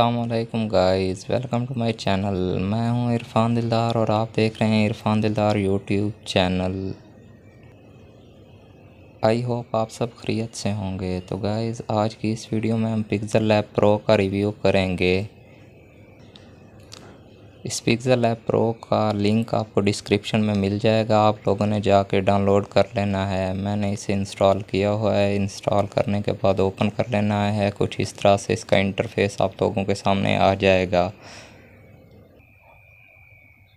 Aslam guys welcome to my channel मैं हूं इरफान दिलदार और आप देख रहे हैं इरफान दिलदार यूट्यूब चैनल आई होप आप सब खरीत से होंगे तो गाइस आज की इस वीडियो में हम पिक्सल लैब प्रो का रिव्यू करेंगे इस पिक्सेल ऐप प्रो का लिंक आपको डिस्क्रिप्शन में मिल जाएगा आप लोगों ने जाके डाउनलोड कर लेना है मैंने इसे इंस्टॉल किया हुआ है इंस्टॉल करने के बाद ओपन कर लेना है कुछ इस तरह से इसका इंटरफेस आप लोगों के सामने आ जाएगा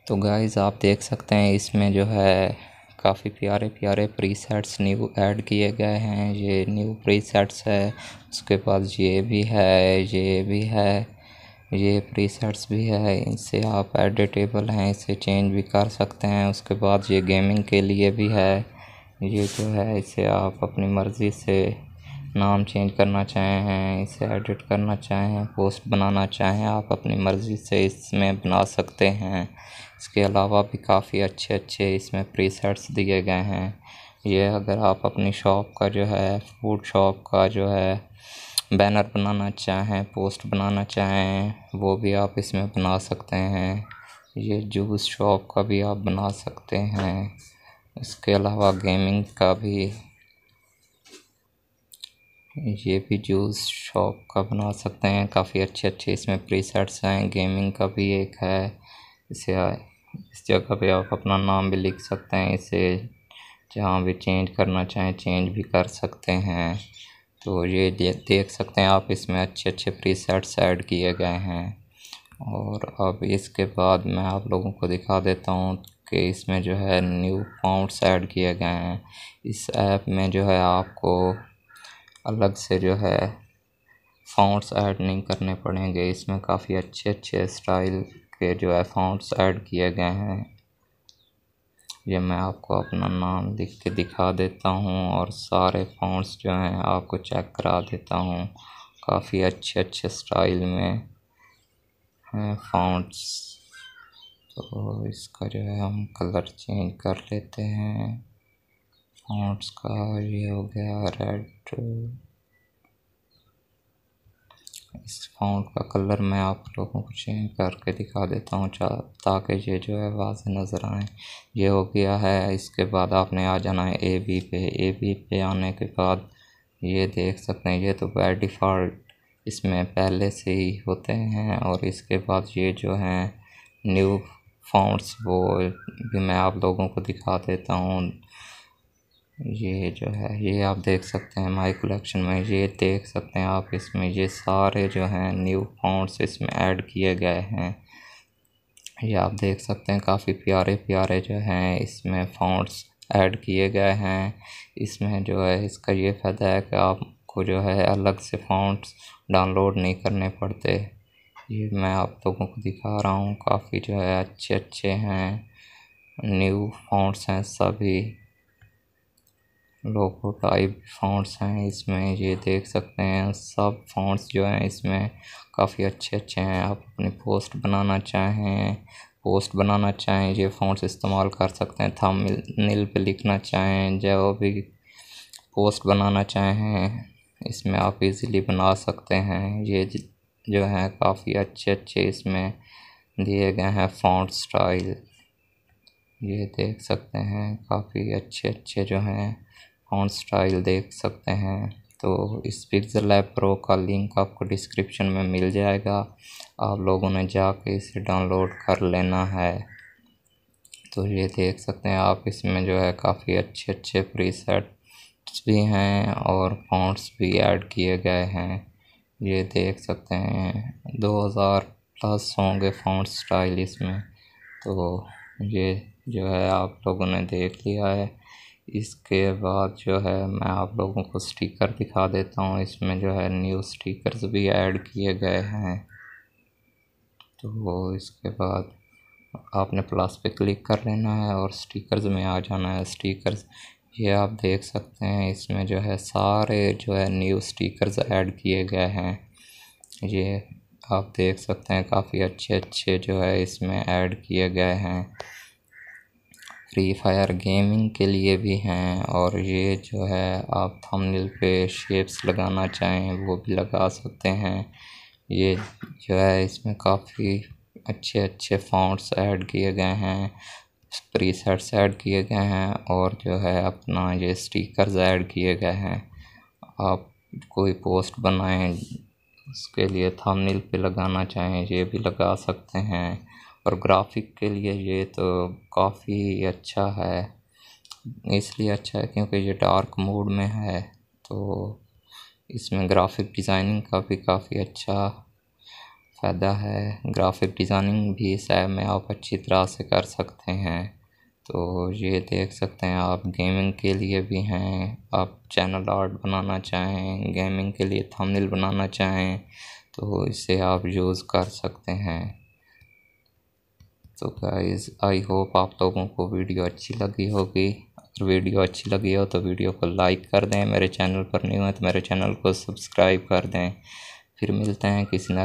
तो गाइज़ आप देख सकते हैं इसमें जो है काफ़ी प्यारे प्यारे प्रीसेट्स न्यू ऐड किए गए हैं ये न्यू प्रीसेट्स है उसके बाद ये भी है ये भी है ये प्रीसेट्स भी है इनसे आप एडिटेबल हैं इसे चेंज भी कर सकते हैं उसके बाद ये गेमिंग के लिए भी है ये जो है इसे आप अपनी मर्ज़ी से नाम चेंज करना चाहें हैं इसे एडिट करना चाहें पोस्ट बनाना चाहें आप अपनी मर्ज़ी से इसमें बना सकते हैं इसके अलावा भी काफ़ी अच्छे अच्छे इसमें प्रीसेट्स दिए गए हैं ये अगर आप अपनी शॉप का जो है फूड शॉप का जो है बैनर बनाना चाहें पोस्ट बनाना चाहें वो भी आप इसमें बना सकते हैं ये जूस शॉप का भी आप बना सकते हैं इसके अलावा गेमिंग का भी ये भी जूस शॉप का बना सकते हैं काफ़ी अच्छे अच्छे इसमें प्रीसेट्स हैं गेमिंग का भी एक है इसे इस जगह पे आप अपना नाम भी लिख सकते हैं इसे जहाँ भी चेंज करना चाहें चेंज भी कर सकते हैं तो ये देख सकते हैं आप इसमें अच्छे अच्छे प्रीसेट्स ऐड किए गए हैं और अब इसके बाद मैं आप लोगों को दिखा देता हूँ कि इसमें जो है न्यू पाउंड्स ऐड किए गए हैं इस ऐप में जो है आपको अलग से जो है फाउंड्स ऐड नहीं करने पड़ेंगे इसमें काफ़ी अच्छे अच्छे स्टाइल के जो है फाउंड्स ऐड किए गए हैं ये मैं आपको अपना नाम लिख के दिखा देता हूँ और सारे फ़ॉन्ट्स जो हैं आपको चेक करा देता हूँ काफ़ी अच्छे अच्छे स्टाइल में हैं फ़ॉन्ट्स तो इसका जो है हम कलर चेंज कर लेते हैं फ़ॉन्ट्स का ये हो गया रेड इस फाउंट का कलर मैं आप लोगों को चेंज करके दिखा देता हूँ ताकि ये जो है वाज नज़र आए ये हो गया है इसके बाद आपने आ जाना है ए बी पे ए बी पे आने के बाद ये देख सकते हैं ये तो बाई डिफ़ॉल्ट इसमें पहले से ही होते हैं और इसके बाद ये जो हैं न्यू फाउंट्स वो भी मैं आप लोगों को दिखा देता हूँ ये जो है ये आप देख सकते हैं माय कलेक्शन में ये देख सकते हैं आप इसमें ये सारे जो हैं न्यू फाउंड्स इसमें ऐड किए गए हैं ये आप देख सकते हैं काफ़ी प्यारे प्यारे जो हैं इसमें फाउंड्स ऐड किए गए हैं इसमें जो है इसका ये फ़ायदा है कि आपको जो है अलग से फाउंड्स डाउनलोड नहीं करने पड़ते ये मैं आप लोगों को दिखा रहा हूँ काफ़ी जो है अच्छे अच्छे हैं न्यू फाउंड्स हैं सभी लोगो टाइप फ़ॉन्ट्स हैं इसमें ये देख सकते हैं सब फ़ॉन्ट्स जो हैं इसमें काफ़ी अच्छे-अच्छे हैं आप अपनी पोस्ट बनाना चाहें पोस्ट बनाना चाहें ये फ़ॉन्ट्स इस्तेमाल कर सकते हैं नील पर लिखना चाहें जो भी पोस्ट बनाना चाहें इसमें आप इजीली बना सकते हैं ये जो है काफ़ी अच्छे-अच्छे इसमें दिए गए हैं फ़ॉन्ट स्टाइल ये देख सकते हैं काफ़ी अच्छे-अच्छे जो हैं। फॉन्ट स्टाइल देख सकते हैं तो इस पिक्सेल लैब प्रो का लिंक आपको डिस्क्रिप्शन में मिल जाएगा आप लोगों ने जाके इसे डाउनलोड कर लेना है तो ये देख सकते हैं आप इसमें जो है काफ़ी अच्छे अच्छे प्रीसेट्स भी हैं और फॉन्ट्स भी ऐड किए गए हैं ये देख सकते हैं 2000 प्लस होंगे फॉन्ट स्टाइल इसमें तो ये जो है आप लोगों ने देख लिया है इसके बाद जो है मैं आप लोगों को स्टिकर दिखा देता हूँ इसमें जो है न्यू स्टिकर्स भी ऐड किए गए हैं तो इसके बाद आपने प्लस पे क्लिक कर लेना है और स्टिकर्स में आ जाना है स्टिकर्स ये आप देख सकते हैं इसमें जो है सारे जो है न्यू स्टिकर्स ऐड किए गए हैं ये आप देख सकते हैं काफ़ी अच्छे अच्छे जो है इसमें ऐड किए गए हैं फ्री फायर गेमिंग के लिए भी हैं और ये जो है आप थंबनेल पे शेप्स लगाना चाहें वो भी लगा सकते हैं ये जो है इसमें काफ़ी अच्छे अच्छे फ़ॉन्ट्स ऐड किए गए हैं प्री सेट्स ऐड किए गए हैं और जो है अपना ये स्टिकर्स ऐड किए गए हैं आप कोई पोस्ट बनाएं उसके लिए थंबनेल पे लगाना चाहें ये भी लगा सकते हैं और ग्राफिक के लिए ये तो काफ़ी अच्छा है इसलिए अच्छा है क्योंकि ये डार्क मोड में है तो इसमें ग्राफिक डिज़ाइनिंग का भी काफ़ी अच्छा फ़ायदा है ग्राफिक डिज़ाइनिंग भी इस ऐप में आप अच्छी तरह से कर सकते हैं तो ये देख सकते हैं आप गेमिंग के लिए भी हैं आप चैनल आर्ट बनाना चाहें गेमिंग के लिए थंबनेल बनाना चाहें तो इसे आप यूज़ कर सकते हैं तो गाइज़ आई होप आप लोगों को वीडियो अच्छी लगी होगी अगर वीडियो अच्छी लगी हो तो वीडियो को लाइक कर दें मेरे चैनल पर नहीं हुए तो मेरे चैनल को सब्सक्राइब कर दें फिर मिलते हैं किसी